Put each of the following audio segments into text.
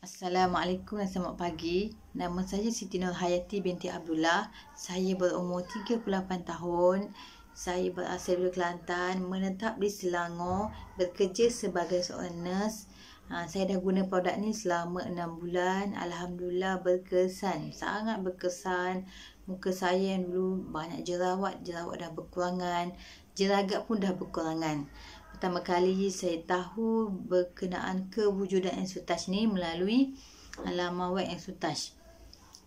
Assalamualaikum dan selamat pagi. Nama saya Siti Nur Hayati binti Abdullah. Saya berumur 38 tahun. Saya berasal dari Kelantan, menetap di Selangor, bekerja sebagai seorang nurse. Ha, saya dah guna produk ni selama 6 bulan. Alhamdulillah berkesan. Sangat berkesan. Muka saya yang dulu banyak jerawat, jerawat dah berkurangan. Jeragat pun dah berkurangan pertama kali saya tahu berkenaan kewujudan Exotouch ni melalui alamat web Exotouch.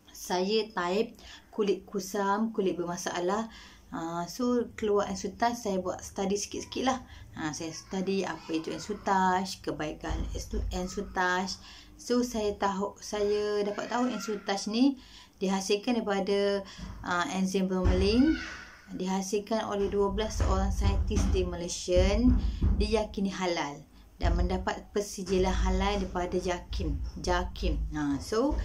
Saya type kulit kusam, kulit bermasalah. Ah, so keluar Exotouch saya buat study sikit-sikit lah. Ah, saya study apa itu Exotouch, kebaikan Exotouch. So saya tahu saya dapat tahu Exotouch ni dihasilkan daripada uh, enzim bromelain dihasilkan oleh 12 orang saintis di Malaysia diyakini halal dan mendapat persijilan halal daripada JAKIM. JAKIM. Ha, so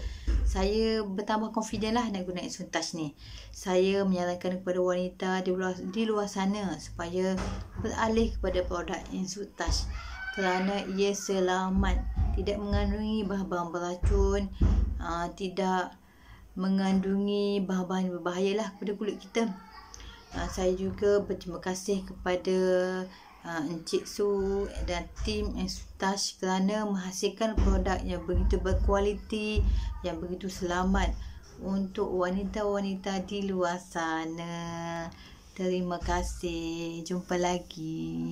saya bertambah confident lah nak guna Exon Touch ni. Saya menyarankan kepada wanita di luar, di luar sana supaya beralih kepada produk Exon Touch kerana ia selamat tidak mengandungi bahan-bahan beracun aa, ah, tidak mengandungi bahan-bahan berbahaya lah kepada kulit kita Ah, saya juga berterima kasih kepada ah, Encik Su dan tim Estash kerana menghasilkan produk yang begitu berkualiti yang begitu selamat untuk wanita-wanita di luar sana. Terima kasih. Jumpa lagi.